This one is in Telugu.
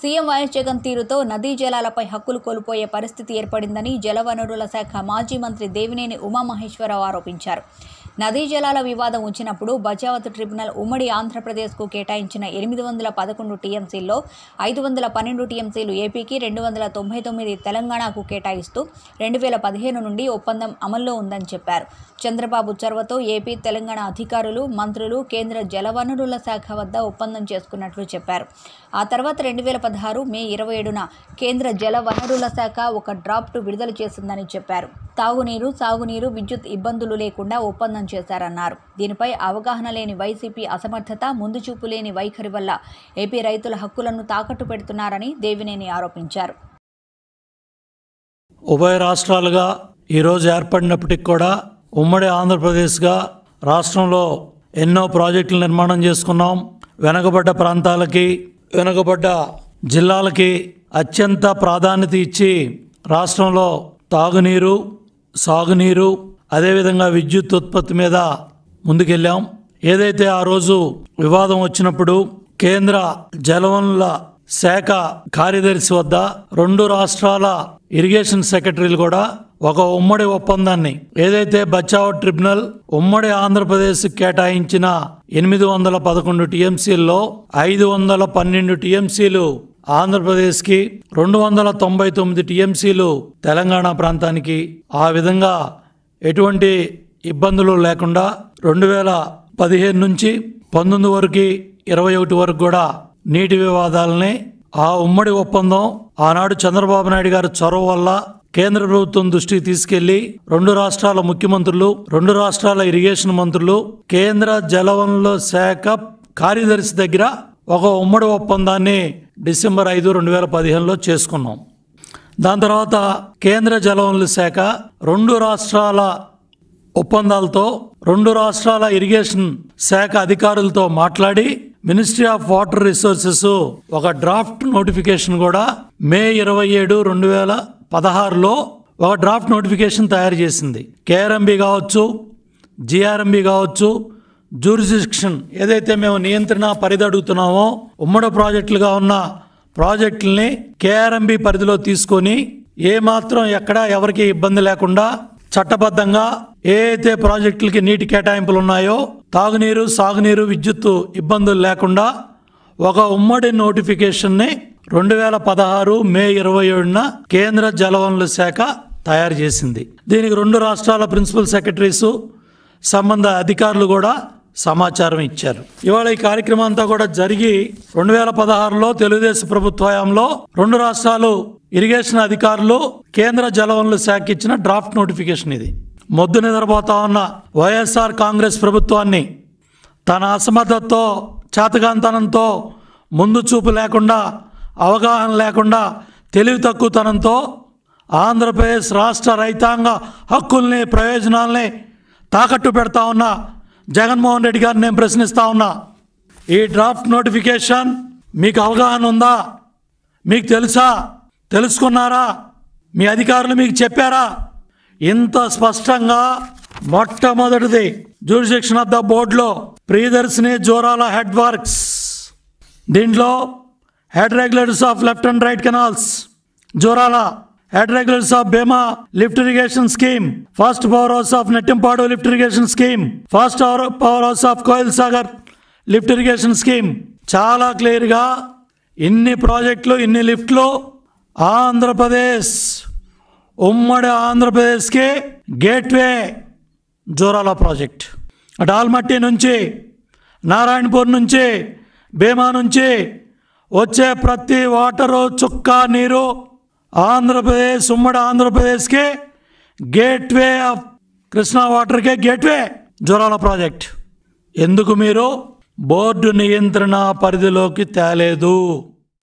సీఎం వైఎస్ జగన్ తీరుతో నదీ జలాలపై హక్కులు కోల్పోయే పరిస్థితి ఏర్పడిందని జలవనరుల శాఖ మాజీ మంత్రి దేవినేని ఉమామహేశ్వరరావు ఆరోపించారు నదీ జలాల వివాదం వచ్చినప్పుడు బజావత్ ట్రిబ్యునల్ ఉమ్మడి ఆంధ్రప్రదేశ్కు కేటాయించిన ఎనిమిది వందల పదకొండు టీఎంసీల్లో ఐదు వందల పన్నెండు టీఎంసీలు ఏపీకి రెండు వందల తొంభై తొమ్మిది తెలంగాణకు కేటాయిస్తూ రెండు వేల పదిహేను నుండి ఒప్పందం అమల్లో ఉందని చెప్పారు చంద్రబాబు చొరవతో ఏపీ తెలంగాణ అధికారులు మంత్రులు కేంద్ర జలవనరుల శాఖ వద్ద ఒప్పందం చేసుకున్నట్లు చెప్పారు ఆ తర్వాత రెండు వేల పదహారు మే ఇరవై ఏడున కేంద్ర జలవనరుల శాఖ ఒక డ్రాఫ్ట్ విడుదల చేసిందని చెప్పారు తాగునీరు సాగునీరు విద్యుత్ ఇబ్బందులు లేకుండా ఒప్పందం చేశారన్నారు దీనిపై అవగాహన లేని వైసీపీ అసమర్థత ముందు చూపు లేని వైఖరి వల్ల ఏపీ రైతుల హక్కులను తాకట్టు పెడుతున్నారని దేవినేని ఆరోపించారు ఉభయ రాష్ట్రాలుగా ఈరోజు ఏర్పడినప్పటికి కూడా ఉమ్మడి ఆంధ్రప్రదేశ్గా రాష్ట్రంలో ఎన్నో ప్రాజెక్టులు నిర్మాణం చేసుకున్నాం వెనకబడ్డ ప్రాంతాలకి వెనకబడ్డ జిల్లాలకి అత్యంత ప్రాధాన్యత ఇచ్చి రాష్ట్రంలో తాగునీరు సాగునీరు అదేవిధంగా విద్యుత్ ఉత్పత్తి మీద ముందుకెళ్ళాం ఏదైతే ఆ రోజు వివాదం వచ్చినప్పుడు కేంద్ర జలవనరుల శాఖ కార్యదర్శి వద్ద రెండు రాష్ట్రాల ఇరిగేషన్ సెక్రటరీలు కూడా ఒక ఉమ్మడి ఒప్పందాన్ని ఏదైతే బచావ్ ట్రిబ్యునల్ ఉమ్మడి ఆంధ్రప్రదేశ్ కేటాయించిన ఎనిమిది వందల పదకొండు టీఎంసీల్లో ఐదు వందల పన్నెండు టీఎంసీలు ఆంధ్రప్రదేశ్కి రెండు వందల తొంభై తొమ్మిది టీఎంసీలు తెలంగాణ ప్రాంతానికి ఆ విధంగా ఎటువంటి ఇబ్బందులు లేకుండా రెండు వేల పదిహేను నుంచి పంతొమ్మిది వరకు ఇరవై ఒకటి వరకు కూడా నీటి వివాదాలని ఆ ఉమ్మడి ఒప్పందం ఆనాడు చంద్రబాబు నాయుడు గారి చొరవ వల్ల కేంద్ర ప్రభుత్వం దృష్టికి తీసుకెళ్లి రెండు రాష్ట్రాల ముఖ్యమంత్రులు రెండు రాష్ట్రాల ఇరిగేషన్ మంత్రులు కేంద్ర జలవనరుల శాఖ కార్యదర్శి దగ్గర ఒక ఉమ్మడి ఒప్పందాన్ని డిసెంబర్ ఐదు రెండు వేల పదిహేనులో చేసుకున్నాం దాని తర్వాత కేంద్ర జలవనరుల శాఖ రెండు రాష్ట్రాల ఒప్పందాలతో రెండు రాష్ట్రాల ఇరిగేషన్ శాఖ అధికారులతో మాట్లాడి మినిస్ట్రీ ఆఫ్ వాటర్ రిసోర్సెస్ ఒక డ్రాఫ్ట్ నోటిఫికేషన్ కూడా మే ఇరవై ఏడు రెండు వేల పదహారులో ఒక డ్రాఫ్ట్ నోటిఫికేషన్ తయారు చేసింది కేఆర్ఎంబి కావచ్చు జిఆర్ఎంబి కావచ్చు జూరిసిక్షన్ ఏదైతే మేము నియంత్రణ పరిధి అడుగుతున్నామో ఉమ్మడి ప్రాజెక్టులుగా ఉన్న ప్రాజెక్టుల్ని కేఆర్ఎంబి పరిధిలో తీసుకొని ఏ మాత్రం ఎక్కడ ఎవరికి ఇబ్బంది లేకుండా చట్టబద్ధంగా ఏ అయితే ప్రాజెక్టులకి నీటి కేటాయింపులు ఉన్నాయో తాగునీరు సాగునీరు విద్యుత్తు ఇబ్బందులు లేకుండా ఒక ఉమ్మడి నోటిఫికేషన్ని రెండు వేల పదహారు మే ఇరవై ఏడున కేంద్ర జలవనరుల శాఖ తయారు చేసింది దీనికి రెండు రాష్ట్రాల ప్రిన్సిపల్ సెక్రటరీసు సంబంధ అధికారులు కూడా సమాచారం ఇచ్చారు ఇవాళ ఈ కార్యక్రమం అంతా కూడా జరిగి రెండు వేల పదహారులో తెలుగుదేశం ప్రభుత్వ హయాంలో రెండు రాష్ట్రాలు ఇరిగేషన్ అధికారులు కేంద్ర జలవనరుల శాఖ ఇచ్చిన డ్రాఫ్ట్ నోటిఫికేషన్ ఇది మొద్దు నిద్రపోతా ఉన్న వైఎస్ఆర్ కాంగ్రెస్ ప్రభుత్వాన్ని తన అసమర్థతతో చేతగాంతనంతో ముందు చూపు లేకుండా అవగాహన లేకుండా తెలివి తక్కువతనంతో ఆంధ్రప్రదేశ్ రాష్ట్ర రైతాంగ హక్కుల్ని ప్రయోజనాల్ని తాకట్టు పెడతా ఉన్నా జగన్మోహన్ రెడ్డి గారిని నేను ప్రశ్నిస్తా ఉన్నా ఈ డ్రాఫ్ట్ నోటిఫికేషన్ మీకు అవగాహన ఉందా మీకు తెలుసా తెలుసుకున్నారా మీ అధికారులు మీకు చెప్పారా ఇంత స్పష్టంగా మొట్టమొదటిది జ్యూరిడిక్షన్ ఆఫ్ ద బోర్డులో ప్రియదర్శిని జోరాల హెడ్ వర్క్స్ దీంట్లో head regulators of left and right canals Jurala head of Bhima lift irrigation scheme fast power house of Nettempadu lift irrigation scheme fast power house of Koil Sagar lift irrigation scheme చాలా క్లియర్గా ఇన్ని ప్రాజెక్టులు ఇన్ని లిఫ్ట్లు ఆంధ్రప్రదేశ్ ఉమ్మడి ఆంధ్రప్రదేశ్కి గేట్వే జోరాల ప్రాజెక్ట్ డాల్మట్టి నుంచి నారాయణపూర్ నుంచి భీమా నుంచి వచ్చే ప్రతి వాటరు చుక్క నీరు ఆంధ్రప్రదేశ్ ఉమ్మడి గేట్ గేట్వే ఆఫ్ కృష్ణా వాటర్కే గేట్వే జ్వరాల ప్రాజెక్ట్ ఎందుకు మీరు బోర్డు నియంత్రణ పరిధిలోకి తేలేదు